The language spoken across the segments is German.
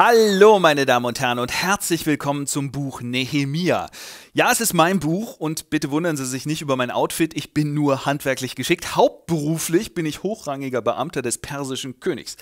Hallo, meine Damen und Herren, und herzlich willkommen zum Buch Nehemia. Ja, es ist mein Buch und bitte wundern Sie sich nicht über mein Outfit. Ich bin nur handwerklich geschickt. Hauptberuflich bin ich hochrangiger Beamter des persischen Königs.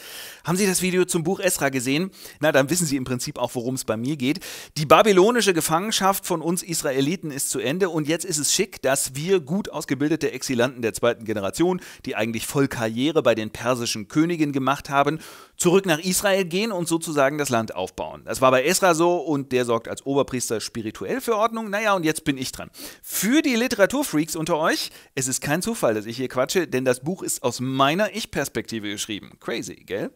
Haben Sie das Video zum Buch Esra gesehen? Na, dann wissen Sie im Prinzip auch, worum es bei mir geht. Die babylonische Gefangenschaft von uns Israeliten ist zu Ende und jetzt ist es schick, dass wir gut ausgebildete Exilanten der zweiten Generation, die eigentlich voll Karriere bei den persischen Königen gemacht haben, zurück nach Israel gehen und sozusagen das Land aufbauen. Das war bei Esra so und der sorgt als Oberpriester spirituell für Ordnung. Naja, und jetzt bin ich dran. Für die Literaturfreaks unter euch, es ist kein Zufall, dass ich hier quatsche, denn das Buch ist aus meiner Ich-Perspektive geschrieben. Crazy, gell?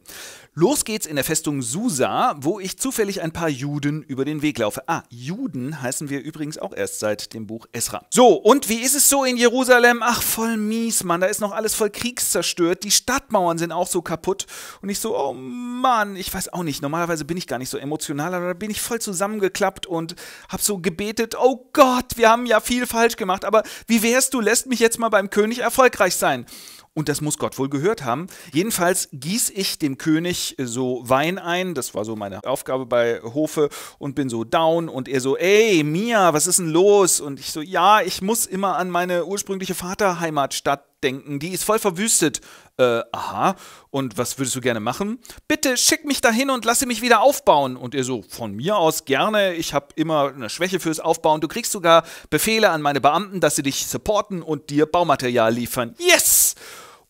Los geht's in der Festung Susa, wo ich zufällig ein paar Juden über den Weg laufe. Ah, Juden heißen wir übrigens auch erst seit dem Buch Esra. So, und wie ist es so in Jerusalem? Ach, voll mies, Mann, da ist noch alles voll kriegszerstört. Die Stadtmauern sind auch so kaputt. Und ich so, oh, Oh Mann, ich weiß auch nicht, normalerweise bin ich gar nicht so emotional, aber da bin ich voll zusammengeklappt und habe so gebetet, oh Gott, wir haben ja viel falsch gemacht, aber wie wärst du, lässt mich jetzt mal beim König erfolgreich sein. Und das muss Gott wohl gehört haben. Jedenfalls gieß ich dem König so Wein ein, das war so meine Aufgabe bei Hofe, und bin so down. Und er so, ey, Mia, was ist denn los? Und ich so, ja, ich muss immer an meine ursprüngliche Vaterheimatstadt denken, die ist voll verwüstet. Äh, aha, und was würdest du gerne machen? Bitte schick mich dahin und lasse mich wieder aufbauen. Und er so, von mir aus gerne, ich habe immer eine Schwäche fürs Aufbauen. Du kriegst sogar Befehle an meine Beamten, dass sie dich supporten und dir Baumaterial liefern. Yes!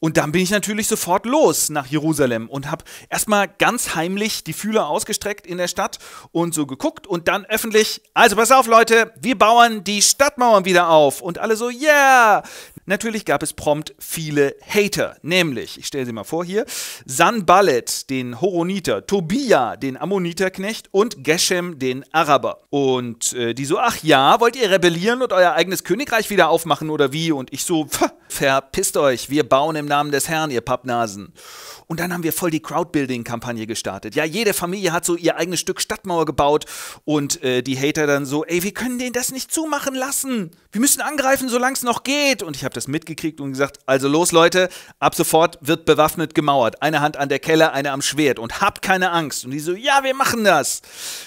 Und dann bin ich natürlich sofort los nach Jerusalem und habe erstmal ganz heimlich die Fühler ausgestreckt in der Stadt und so geguckt und dann öffentlich, also pass auf Leute, wir bauen die Stadtmauern wieder auf und alle so, yeah! Natürlich gab es prompt viele Hater, nämlich, ich stelle sie mal vor hier, Sanballet, den Horoniter, Tobia, den Ammoniterknecht und Geshem, den Araber. Und äh, die so, ach ja, wollt ihr rebellieren und euer eigenes Königreich wieder aufmachen oder wie? Und ich so, pff, Verpisst euch, wir bauen im Namen des Herrn, ihr Pappnasen. Und dann haben wir voll die Crowdbuilding-Kampagne gestartet. Ja, jede Familie hat so ihr eigenes Stück Stadtmauer gebaut und äh, die Hater dann so, ey, wir können denen das nicht zumachen lassen. Wir müssen angreifen, solange es noch geht. Und ich habe das mitgekriegt und gesagt, also los Leute, ab sofort wird bewaffnet gemauert. Eine Hand an der Keller, eine am Schwert und habt keine Angst. Und die so, ja, wir machen das.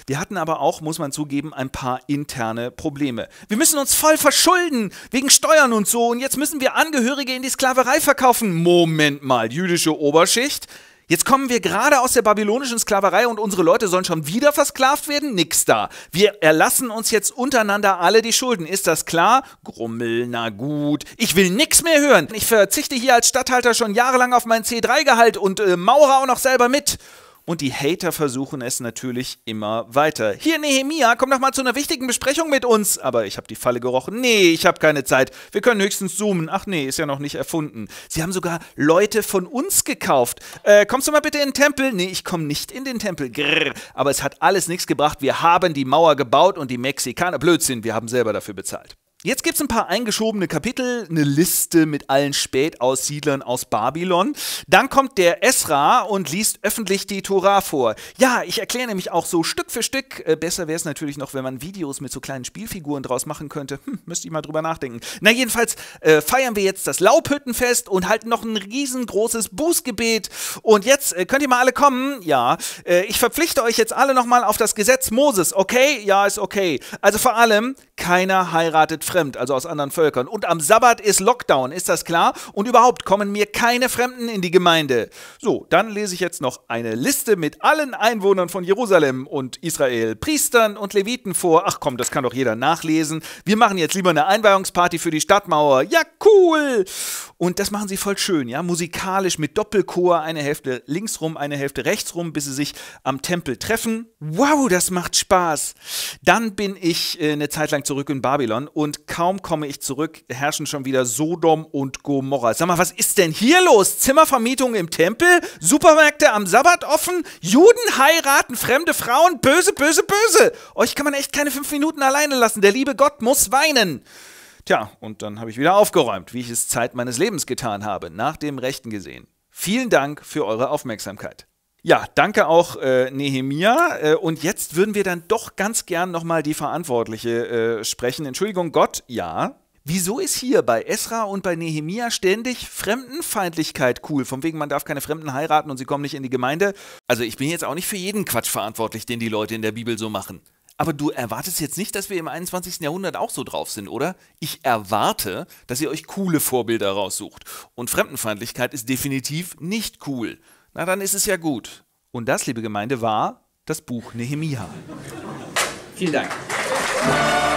Wir hatten aber auch, muss man zugeben, ein paar interne Probleme. Wir müssen uns voll verschulden wegen Steuern und so und jetzt müssen wir angreifen Angehörige in die Sklaverei verkaufen. Moment mal, jüdische Oberschicht. Jetzt kommen wir gerade aus der babylonischen Sklaverei und unsere Leute sollen schon wieder versklavt werden? Nix da. Wir erlassen uns jetzt untereinander alle die Schulden. Ist das klar? Grummel, na gut. Ich will nix mehr hören. Ich verzichte hier als Statthalter schon jahrelang auf mein C3-Gehalt und äh, maurer auch noch selber mit. Und die Hater versuchen es natürlich immer weiter. Hier, Nehemia, komm doch mal zu einer wichtigen Besprechung mit uns. Aber ich habe die Falle gerochen. Nee, ich habe keine Zeit. Wir können höchstens zoomen. Ach nee, ist ja noch nicht erfunden. Sie haben sogar Leute von uns gekauft. Äh, kommst du mal bitte in den Tempel? Nee, ich komme nicht in den Tempel. Grrr. Aber es hat alles nichts gebracht. Wir haben die Mauer gebaut und die Mexikaner. Blödsinn, wir haben selber dafür bezahlt. Jetzt gibt es ein paar eingeschobene Kapitel, eine Liste mit allen Spätaussiedlern aus Babylon. Dann kommt der Esra und liest öffentlich die Tora vor. Ja, ich erkläre nämlich auch so Stück für Stück. Äh, besser wäre es natürlich noch, wenn man Videos mit so kleinen Spielfiguren draus machen könnte. Hm, müsste ich mal drüber nachdenken. Na jedenfalls äh, feiern wir jetzt das Laubhüttenfest und halten noch ein riesengroßes Bußgebet. Und jetzt äh, könnt ihr mal alle kommen. Ja, äh, ich verpflichte euch jetzt alle nochmal auf das Gesetz Moses. Okay? Ja, ist okay. Also vor allem, keiner heiratet Frauen fremd, also aus anderen Völkern. Und am Sabbat ist Lockdown, ist das klar? Und überhaupt kommen mir keine Fremden in die Gemeinde. So, dann lese ich jetzt noch eine Liste mit allen Einwohnern von Jerusalem und Israel, Priestern und Leviten vor. Ach komm, das kann doch jeder nachlesen. Wir machen jetzt lieber eine Einweihungsparty für die Stadtmauer. Ja, cool! Und das machen sie voll schön, ja, musikalisch mit Doppelchor, eine Hälfte links rum, eine Hälfte rechts rum, bis sie sich am Tempel treffen. Wow, das macht Spaß. Dann bin ich äh, eine Zeit lang zurück in Babylon und kaum komme ich zurück, herrschen schon wieder Sodom und Gomorra. Sag mal, was ist denn hier los? Zimmervermietung im Tempel, Supermärkte am Sabbat offen, Juden heiraten fremde Frauen, böse, böse, böse. Euch kann man echt keine fünf Minuten alleine lassen. Der liebe Gott muss weinen. Tja, und dann habe ich wieder aufgeräumt, wie ich es Zeit meines Lebens getan habe, nach dem Rechten gesehen. Vielen Dank für eure Aufmerksamkeit. Ja, danke auch äh, Nehemia. Äh, und jetzt würden wir dann doch ganz gern nochmal die Verantwortliche äh, sprechen. Entschuldigung, Gott, ja. Wieso ist hier bei Esra und bei Nehemia ständig Fremdenfeindlichkeit cool? Von wegen, man darf keine Fremden heiraten und sie kommen nicht in die Gemeinde. Also ich bin jetzt auch nicht für jeden Quatsch verantwortlich, den die Leute in der Bibel so machen. Aber du erwartest jetzt nicht, dass wir im 21. Jahrhundert auch so drauf sind, oder? Ich erwarte, dass ihr euch coole Vorbilder raussucht. Und Fremdenfeindlichkeit ist definitiv nicht cool. Na dann ist es ja gut. Und das, liebe Gemeinde, war das Buch Nehemia. Vielen Dank.